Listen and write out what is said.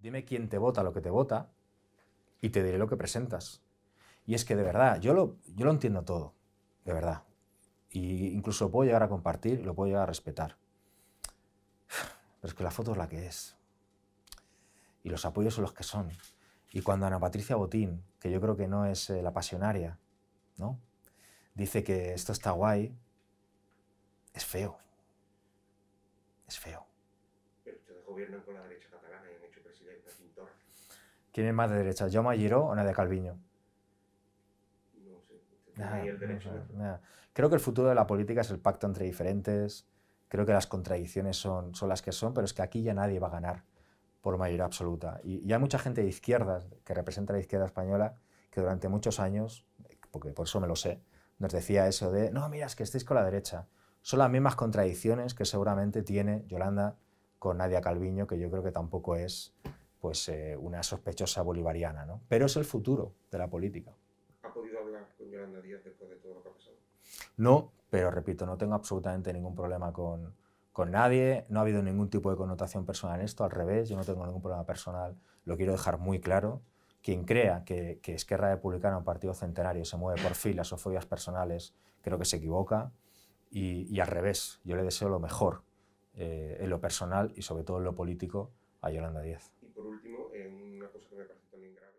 Dime quién te vota lo que te vota y te diré lo que presentas. Y es que de verdad, yo lo, yo lo entiendo todo, de verdad. Y incluso lo puedo llegar a compartir, lo puedo llegar a respetar. Pero es que la foto es la que es. Y los apoyos son los que son. Y cuando Ana Patricia Botín, que yo creo que no es eh, la pasionaria, ¿no? dice que esto está guay, es feo. Es feo gobiernan con la derecha catalana y han hecho presidente a ¿Quién es más de derecha, Jaume Giró o Nadia Calviño? No sé. Creo que el futuro de la política es el pacto entre diferentes. Creo que las contradicciones son, son las que son, pero es que aquí ya nadie va a ganar por mayoría absoluta. Y, y hay mucha gente de izquierdas, que representa la izquierda española, que durante muchos años, porque por eso me lo sé, nos decía eso de, no, mira, es que estáis con la derecha. Son las mismas contradicciones que seguramente tiene Yolanda con Nadia Calviño, que yo creo que tampoco es pues, eh, una sospechosa bolivariana. ¿no? Pero es el futuro de la política. ¿Ha podido hablar con Yolanda Díaz después de todo lo que ha pasado? No, pero repito, no tengo absolutamente ningún problema con, con nadie, no ha habido ningún tipo de connotación personal en esto, al revés, yo no tengo ningún problema personal, lo quiero dejar muy claro. Quien crea que, que Esquerra Republicana, un partido centenario, se mueve por filas o fobias personales, creo que se equivoca. y al revés, yo le deseo lo mejor eh, en lo personal y sobre todo en lo político a Yolanda Díaz. Y por último, eh, una cosa que me parece también grave.